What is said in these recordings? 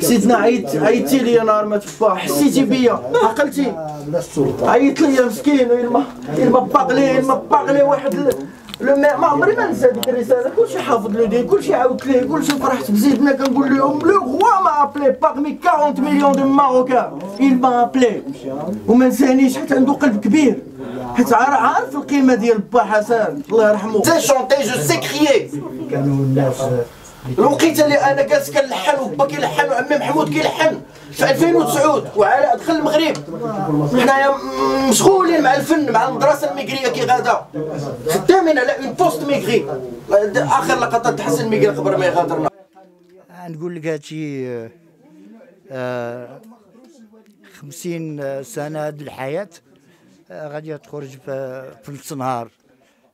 سيدنا عيط عيطتي لي نهار ما تفا حسيتي بيا عقلتي عيط لي مسكين الما الما باغلي ليه الما باغ واحد لو ما عمري ما نسى ديك الرساله كلشي حافظ له دي كلشي عاودت ليه كلشي فرحت بزيدنا كنقول لهم لو غوا ما ابلي باغمي 40 مليون دو ماروكا il ما ابلي وما نسانيش حيت عنده قلب كبير حيت عارف القيمه ديال با حسن الله يرحمه تي شونتي جو سي كريي كانوا الناس الوقيته اللي انا جالس كنلحن وبا كيلحن وعمي محمود كيلحن في 2009 وعلاء دخل المغرب حنايا مشغولين مع الفن مع المدرسه الميغريه كي غادا خدامين على اون بوست ميغري اخر لقطات حسن ميغري قبل ما يغادرنا نقول لك هادشي آه، خمسين سنة هاد الحياة آه، غادي تخرج في نص نهار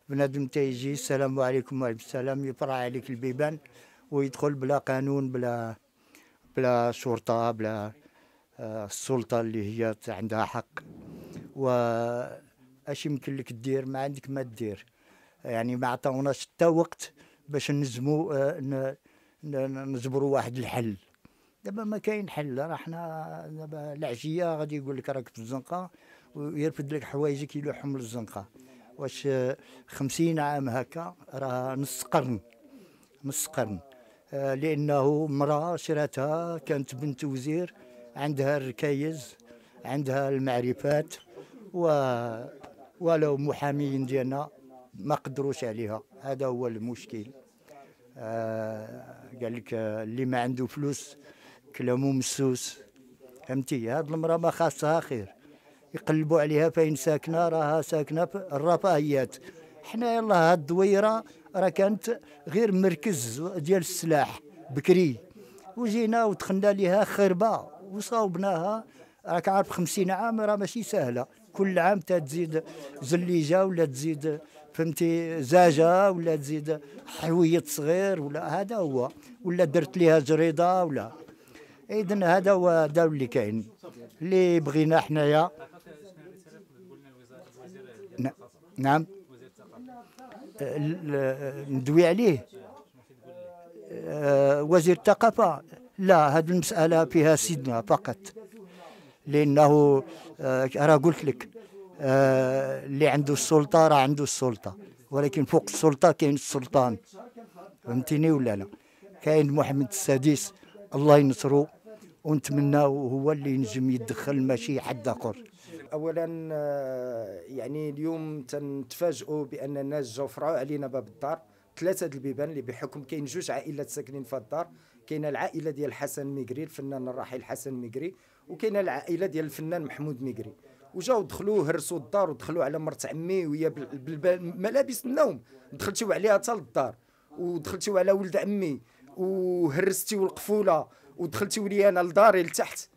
بنادم تيجي السلام عليكم وعليكم السلام يفرع عليك البيبان ويدخل بلا قانون بلا بلا شرطه بلا آه، السلطه اللي هي عندها حق و اش يمكن لك دير ما عندك ما دير يعني ما عطاوناش حتى وقت باش نزمو آه، نجبروا واحد الحل دابا ما كاين حل راه حنا دابا العشيه غادي يقول لك راك في الزنقه ويرفد لك حوايجك يلوحهم للزنقه واش خمسين عام هكا راه نص قرن نص قرن لانه امراه شراتها كانت بنت وزير عندها الركايز عندها المعرفات و ولو محاميين ديالنا ما قدروش عليها هذا هو المشكل آه قال لك اللي ما عنده فلوس كلامو مسوس فهمتي هاد المراه ما خاصها خير يقلبوا عليها فين ساكنه راها ساكنه في الرفاهيات حنا يلا هاد الدويره راه كانت غير مركز ديال السلاح بكري وجينا ودخلنا ليها خربه وصاوبناها راك عارف 50 عام راه ماشي سهله كل عام تزيد زليجه ولا تزيد فهمتي زاجه ولا تزيد حويط صغير ولا هذا هو ولا درت ليها جريده ولا اذا هذا هو هذا اللي كاين اللي بغينا حنايا نعم ندوي عليه آه، وزير الثقافة لا هذه المسألة فيها سيدنا فقط لأنه أرى آه، قلت لك آه، اللي عنده السلطة راه عنده السلطة ولكن فوق السلطة كاين السلطان فهمتني ولا لا كاين محمد السادس الله ينصرو ونتمنى هو اللي ينجم يدخل ماشي حد اخر اولا آه، يعني اليوم تنتفاجئوا بان الناس جاو فرعوا علينا باب الدار ثلاثه البيبان اللي بحكم كاين جوج عائلات ساكنين في الدار كاينه العائله ديال حسن ميغري الفنان الراحل حسن ميغري وكاينه العائله ديال الفنان محمود ميغري وجاو دخلوا هرسوا الدار ودخلوا على مرت عمي وهي بالملابس النوم دخلتيو عليها حتى للدار ودخلتيو على ولد عمي وهرستيو القفوله ودخلتيو لي انا لداري لتحت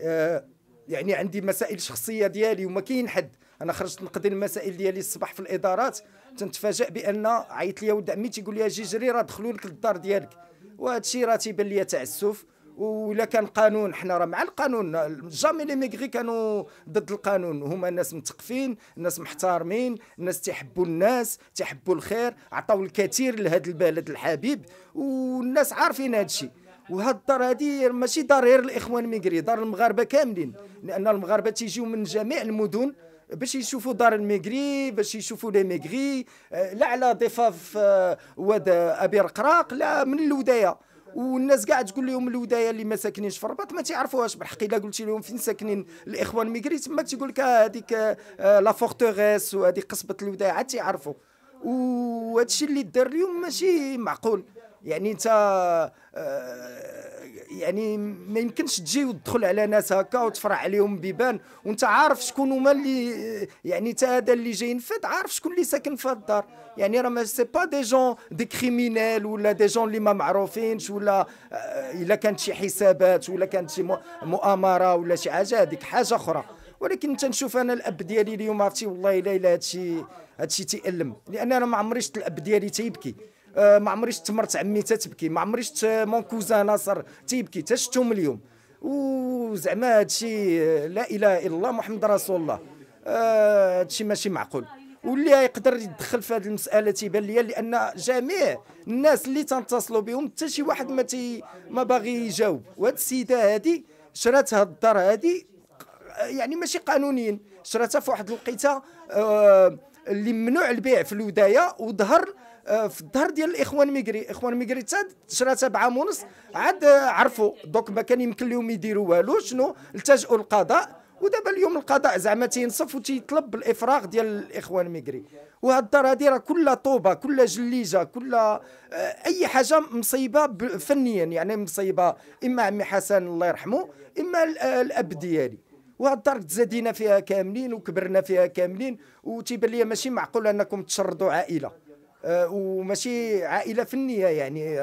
أه يعني عندي مسائل شخصيه ديالي وما كاين حد انا خرجت نقضي المسائل ديالي الصباح في الادارات تنتفاجئ بان عيط لي ولد عمي تيقول لي اجي جري راه دخلوا لك للدار ديالك وهذا الشيء راه تيبان لي تعسف ولا كان قانون حنا راه مع القانون جامي لي ميغري كانوا ضد القانون هما ناس مثقفين ناس محترمين ناس تيحبوا الناس تيحبوا الخير عطاو الكثير لهذا البلد الحبيب والناس عارفين هذا الشيء وهاد الدار هادي ماشي دار غير الاخوان المغربي دار المغاربه كاملين لان المغاربه تيجيو من جميع المدن باش يشوفوا دار الميغري باش يشوفوا لي ميغري آه، لا على ضفاف آه، واد ابي رقراق لا من الودايه والناس كاع تقول لهم الودايه اللي ما ساكنينش في الرباط ما تيعرفوهاش بالحق الا قلت لهم فين ساكنين الاخوان الميغري تما تيقول لك هذيك آه، لا فورتوريس وهذيك قصبه الودايه عاد تيعرفوا وهذا الشيء اللي دار اليوم ماشي معقول يعني انت آه، يعني ما يمكنش تجي وتدخل على ناس هكا وتفرع عليهم بيبان وانت عارف شكون هما اللي آه، يعني انت هذا اللي جاي ينفد عارف شكون اللي ساكن في الدار يعني راه ما سي با دي جون دي كريمينيل ولا دي جون اللي ما معروفينش ولا آه، الا كانت شي حسابات ولا كانت شي مؤامره ولا شي حاجه هذيك حاجه اخرى ولكن تنشوف انا الاب ديالي اليوم عرفتي والله الا الا هادشي هادشي تيألم لان انا ما عمريش الاب ديالي تيبكي آه، ما عمري شفت مرت عمي تتبكي ما عمري شفت مون كوزان ناصر تيبكي شفتهم اليوم وزعما هادشي آه، لا اله الا الله محمد رسول الله آه، هادشي ماشي معقول واللي يقدر يدخل في هذه المساله تيبان ليا لان جميع الناس اللي تنتصلوا بهم حتى شي واحد ما تي ما باغي يجاوب وهاد السيده هادي شرات هاد الدار هادي يعني ماشي قانونيا شراتها في واحد الوقيته اللي ممنوع البيع في الودايه وظهر آه، في الظهر ديال الاخوان ميغري اخوان ميغري شراتها سبعة ونص عاد آه، عرفوا دوك ما كان يمكن لهم يديروا والو شنو التجؤوا للقضاء ودابا اليوم القضاء زعما تينصف وتيطلب بالافراغ ديال الاخوان ميغري وهاد الدار هادي راه كلها طوبه كلها جليجه كلها آه، اي حاجه مصيبه فنيا يعني مصيبه اما عمي حسن الله يرحمه اما الاب ديالي وهاد الدار تزادينا فيها كاملين وكبرنا فيها كاملين وتيبان لي ماشي معقول انكم تشردوا عائله آه، وماشي عائله فنيه يعني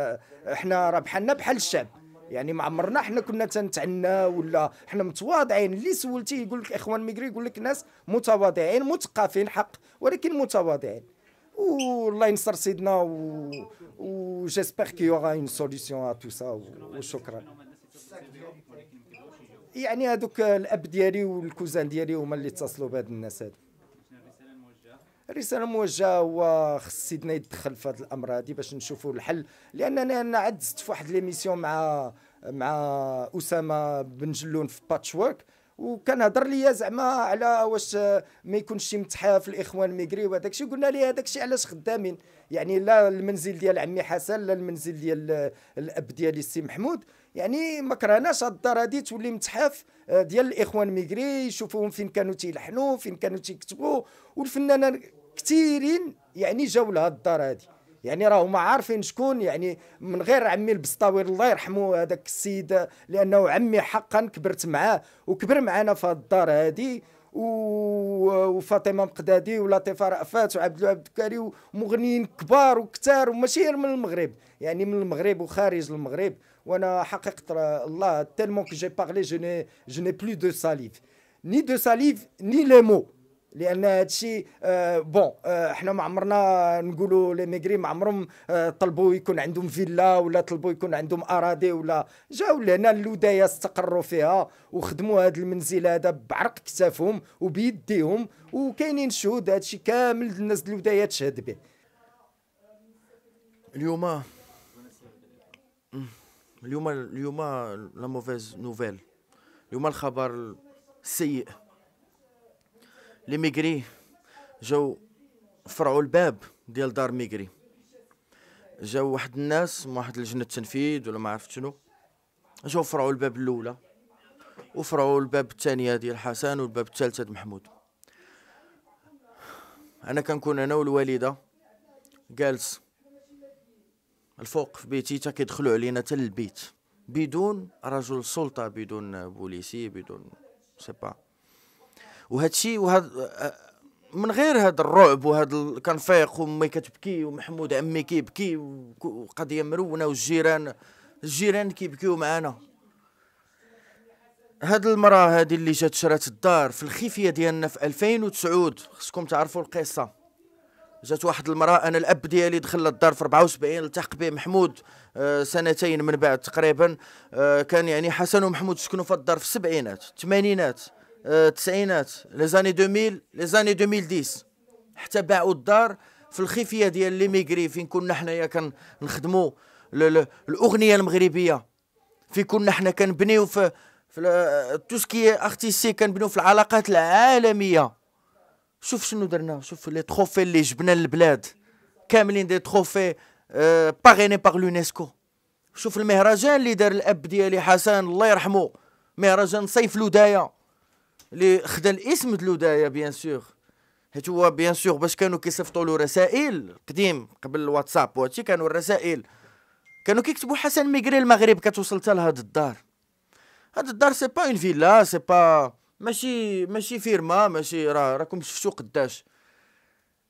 احنا آه، راه بحالنا بحال الشعب يعني ما عمرنا احنا كنا تنتعنا ولا احنا متواضعين اللي سولتي يقول لك اخوان ميغري يقول لك ناس متواضعين مثقفين حق ولكن متواضعين والله ينصر سيدنا و, و... جيسبيغ كي يوغا اون سوليسيون ا تو سا وشكرا يعني هذوك الاب ديالي والكوزان ديالي هما اللي اتصلوا بهاد الناس هادو رساله موجهه هو خص سيدنا يتدخل في هذا الامر هذه باش نشوفوا الحل لانني انا عدت في واحد ليميسيون مع مع اسامه بن جلون في وورك وكان هضر ليا زعما على واش ما يكونش شي متحف الاخوان المغري وهذاك الشيء قلنا ليه هذاك الشيء علاش خدامين يعني لا المنزل ديال عمي حسن لا المنزل ديال الاب ديالي السي محمود يعني ما كرهناش هاد الدار هادي تولي متحف آه، ديال الاخوان المغري يشوفوهم فين كانوا تيلحنوا فين كانوا تيكتبوا والفنانه كثيرين يعني جاوا لهاد الدار هذه يعني راهو عارفين شكون يعني من غير عمي البسطاوي الله يرحمه هذاك السيد لانه عمي حقا كبرت معاه وكبر معنا في هاد الدار هذه وفاطمه مقدادي ولطيفه رأفات وعبد الوهاب الدكاري ومغنيين كبار وكثار وماشي غير من المغرب يعني من المغرب وخارج المغرب وانا حقيقه الله تيلمون كو جي باغلي جوني جوني جو ني بلو دو ساليف ني دو ساليف ني لي مو لان هذا الشيء آه بون آه حنا ما عمرنا نقولوا لي ميغري ما عمرهم آه طلبوا يكون عندهم فيلا ولا طلبوا يكون عندهم اراضي ولا جاوا لهنا الودايه استقروا فيها وخدموا هذا المنزل هذا بعرق كتافهم وبيديهم وكاينين شهود هذا الشيء كامل الناس الودايه تشهد به اليوم اليوم اليوم لا موفيز نوفيل اليوم الخبر السيء لي ميغري جاو فرعوا الباب ديال دار ميغري جاو واحد الناس من واحد لجنه التنفيذ ولا ما عرفت شنو جاو فرعوا الباب الاولى وفرعوا الباب الثانيه ديال حسن والباب الثالثه ديال محمود انا كنكون انا والوالده جالس الفوق في بيتي تا كيدخلوا علينا حتى للبيت بدون رجل سلطه بدون بوليسي بدون سي با وهذا الشيء وهذا من غير هذا الرعب وهذا كنفيق وامي كتبكي ومحمود عمي كيبكي وقضيه مرونه والجيران الجيران كيبكيو معانا هاد المراه هادي اللي جات شرات الدار في الخفيه ديالنا في 2009 خصكم تعرفوا القصه جات واحد المراه انا الاب ديالي دخل للدار في 74 التحق به محمود آه، سنتين من بعد تقريبا آه، كان يعني حسن ومحمود سكنوا في الدار في السبعينات الثمانينات التسعينات آه، لي زاني 2000 لي زاني 2010 حتى باعوا الدار في الخفيه ديال لي ميغري فين كنا حنايا كنخدموا الاغنيه المغربيه فين كنا حنا كنبنيو في في توسكي ارتيستي كنبنيو في العلاقات العالميه شوف شنو درنا شوف لي تروفي اللي جبنا للبلاد كاملين دي تروفي باغيني باغ لونيسكو شوف المهرجان اللي دار الاب ديالي حسن الله يرحمه مهرجان صيف لودايه اللي خدا الاسم دلودايا بيان سور حيت هو بيان سور باش كانوا كيصيفطوا له رسائل قديم قبل الواتساب وهادشي كانوا الرسائل كانوا كيكتبوا حسن ميغري المغرب كتوصل حتى لهاد الدار هاد الدار سي با اون فيلا سي با ماشي ماشي فيرما ماشي راه راكم شفتوا قداش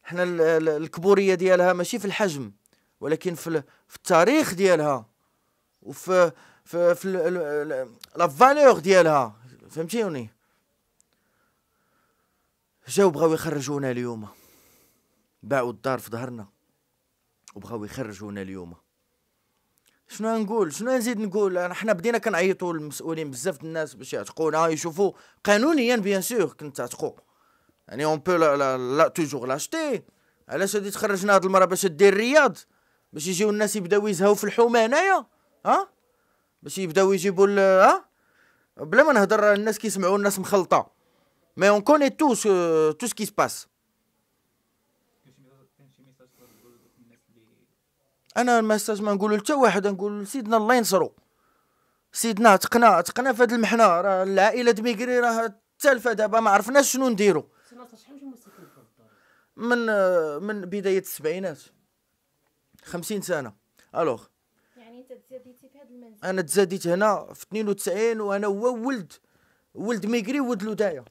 حنا الكبوريه ديالها ماشي في الحجم ولكن في, في التاريخ ديالها وفي في, في لا فالور ديالها فهمتيني جاو بغاو يخرجونا اليوم باعوا الدار في ظهرنا وبغاو يخرجونا اليوم شنو نقول شنو نزيد نقول حنا بدينا كنعيطوا للمسؤولين بزاف الناس باش يعتقونا يشوفوا قانونيا بيان سور كنت تعتقوا يعني اون بو لا, لا, لا توجور لاشتي علاش غادي تخرجنا هاد المره باش دير الرياض باش يجيو الناس يبداو يزهاو في الحومه هنايا ها باش يبداو يجيبوا ها بلا ما نهضر الناس كيسمعوا الناس مخلطه Mais on connaît tout ce, tout ce qui se passe. انا المساج ما نقول لتا واحد نقول سيدنا الله ينصرو سيدنا تقنا تقنا في هاد المحنه راه العائله ميغري راه تالفه دابا ما عرفناش شنو نديرو من من بدايه السبعينات خمسين سنه الوغ يعني انت تزاديتي في هذا المنزل انا تزاديت هنا في 92 وانا هو ولد ولد ميغري ولد لودايه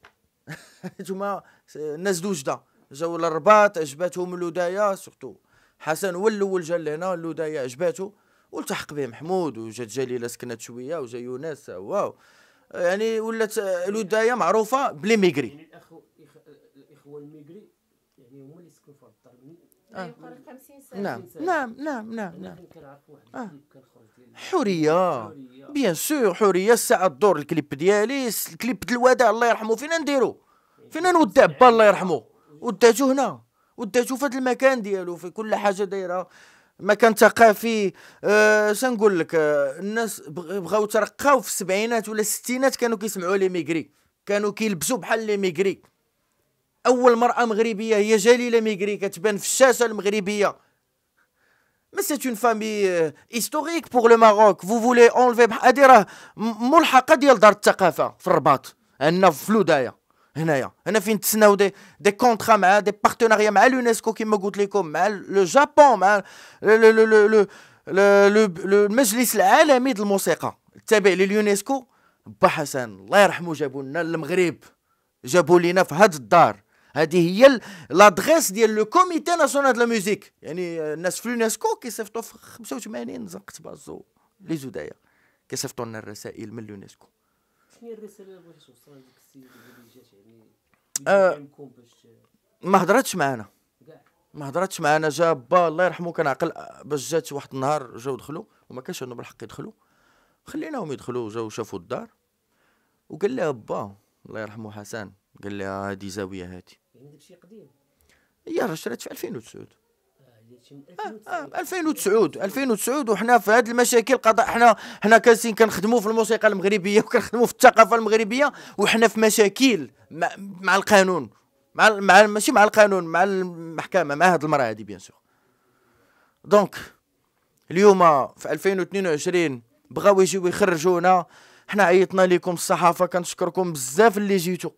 انتوما الناس دوجده جاو للرباط عجباتهم اللودايا سورتو حسن هو الاول جا لهنا اللودايا عجباتو والتحق به محمود وجات جليله سكنت شويه وجا يونس واو يعني ولات الودايا معروفه بلي ميغري يعني الاخوه الاخوه الميغري آه. سنة نعم،, نعم نعم نعم نعم آه. حورية حرية بيان سور حرية الساعة الدور الكليب ديالي الكليب ديال الوداع الله يرحمه فينا نديرو إيه. فينا نودع با إيه. الله يرحمه إيه. وداتو هنا وداتو في هذا المكان ديالو في كل حاجة دايرة مكان ثقافي أه شنقول لك آه، الناس بغاو ترقاو في السبعينات ولا الستينات كانوا كيسمعوا لي ميغري كانوا كيلبسوا بحال لي ميغري اول مراه مغربيه هي جليله ميغري كتبان في الشاشه المغربيه Mais c'est une famille euh, historique pour le Maroc. Vous voulez enlever راه ملحقه ديال دار الثقافه في الرباط عندنا في الودايه هنايا هنا فين تسناو دي دي كونترا مع دي بارتناريا مع اليونسكو كما قلت لكم مع لو جابون مع المجلس العالمي للموسيقى التابع لليونسكو با حسن الله يرحمه جابوا لنا المغرب جابوا لنا في هاد الدار هذه هي لادريس ديال لو كوميتي ناسيونال دو لا ميوزيك يعني الناس في اليونسكو كيصيفطوا في 85 زنقت بازو لي زودايا كيصيفطوا لنا الرسائل من اليونسكو شنو هي الرساله اللي السيد اللي جات يعني آه، ما هضرتش معانا ما هضرتش معانا جا با الله يرحمه كان عقل باش جات واحد النهار جاو دخلوا وما كانش عندهم الحق يدخلوا خليناهم يدخلوا جاو شافوا الدار وقال لها با الله يرحمه حسن قال لها هذه زاويه هاتي يعني داكشي قديم هي راه شرات في 2009 2009 2009 وحنا في هذه المشاكل قضاء حنا حنا كاسين كنخدموا في الموسيقى المغربيه وكنخدموا في الثقافه المغربيه وحنا في مشاكل مع, مع القانون مع مع ماشي مع القانون مع المحكمه مع هذه المراه هذه بيان سور دونك اليوم في 2022 بغاو يجيو يخرجونا حنا عيطنا لكم الصحافه كنشكركم بزاف اللي جيتو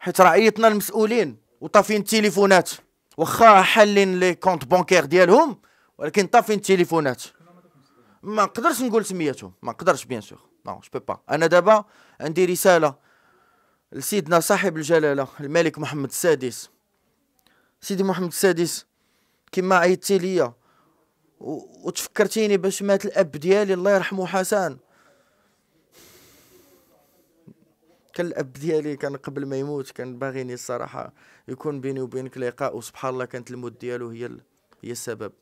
حيت راه عيطنا المسؤولين وطافين التليفونات واخا حالين لي كونت بونكير ديالهم ولكن طافين التليفونات ما نقدرش نقول سميتهم ما نقدرش بيان سور نو جو با انا دابا عندي رساله لسيدنا صاحب الجلاله الملك محمد السادس سيدي محمد السادس كما عيطتي ليا وتفكرتيني باش مات الاب ديالي الله يرحمه حسن كان الاب ديالي كان قبل ما يموت كان باغيني الصراحه يكون بيني وبينك لقاء وسبحان الله كانت الموت ديالو هي ال... هي السبب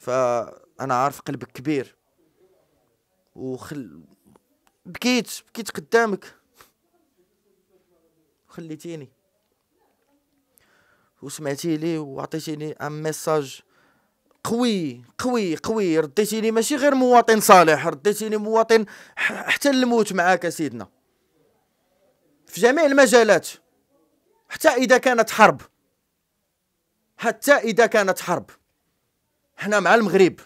فانا عارف قلبك كبير وخل بكيت بكيت قدامك خليتيني وسمعتي لي وعطيتيني ان ميساج قوي قوي قوي رديتيني ماشي غير مواطن صالح رديتيني مواطن حتى الموت معاك سيدنا في جميع المجالات حتى إذا كانت حرب حتى إذا كانت حرب حنا مع المغرب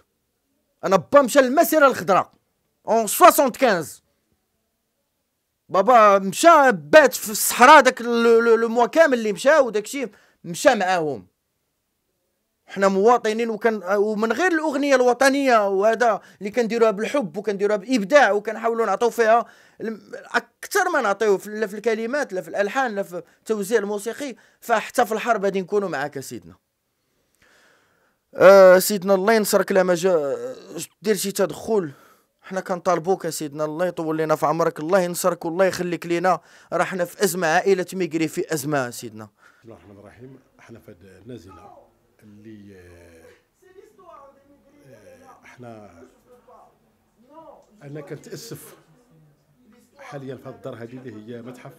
أنا با مشى للمسيرة الخضراء اون 75 بابا مشى بات في الصحراء داك الموا كامل اللي مشاو وداكشي مشى معاهم حنا مواطنين وكان ومن غير الاغنيه الوطنيه وهذا اللي كنديروها بالحب وكنديروها بابداع وكنحاولوا نعطيو فيها اكثر ما نعطيو لا في الكلمات لا في الالحان لا في التوزيع الموسيقي فحتى في الحرب غادي نكونوا معاك سيدنا آه سيدنا الله ينصرك لما جا دير شي تدخل حنا كنطالبوك سيدنا الله يطول لنا في عمرك الله ينصرك والله يخليك لينا راه حنا في ازمه عائله ميغري في ازمه سيدنا بسم الله الرحمن الرحيم حنا في هذه النازله اللي آه، آه، احنا انا كنتاسف حاليا في هذه الدار هذه اللي هي متحف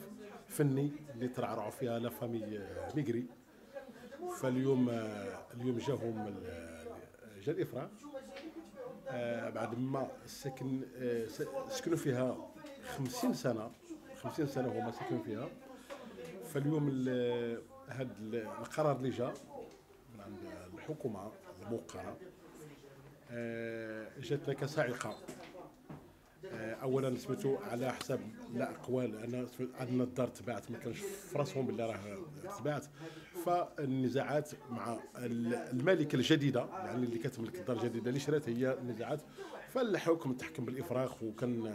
فني اللي ترعرعوا فيها لا فامي آه، ميغري فاليوم اليوم جاهم جا الافراج بعد ما سكن سكنوا فيها 50 سنه 50 سنه هما ساكنين فيها فاليوم هذا القرار اللي جا الحكومة الموقرة آه، جاتنا كصاعقة آه، اولا سميتو على حسب لا اقوال انا ان الدار تباعت ما كانش في راسهم باللي راه تباعت فالنزاعات مع المالكه الجديده يعني اللي كتملك الدار الجديده اللي شرات هي النزاعات فالحكم تحكم بالافراغ وكان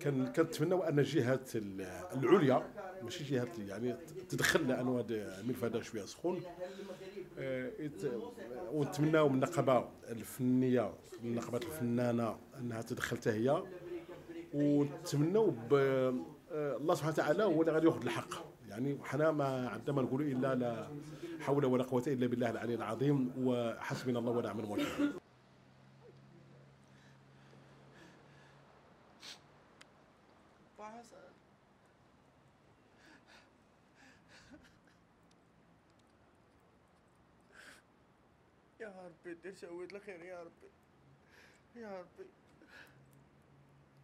كان كنتمناو ان الجهات العليا ماشي جهات يعني تدخل لانه هذا الملف هذا شويه سخون آه، ونتمناو من النقابه الفنيه النقابه الفنانه انها تدخل حتى هي ونتمناو آه، الله سبحانه وتعالى هو اللي غادي ياخذ الحق يعني حنا ما عندنا ما نقولوا الا لا حول ولا قوه الا بالله العلي العظيم وحسبنا الله ونعم الوكيل ربي دير شويه الخير يا ربي يا ربي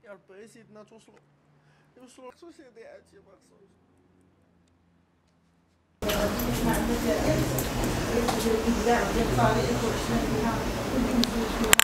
يا ربي يا سيدنا توصلوا يوصلوا خصو سيدي عاتي ما خصوش الابداع ديال الطريق فيها كل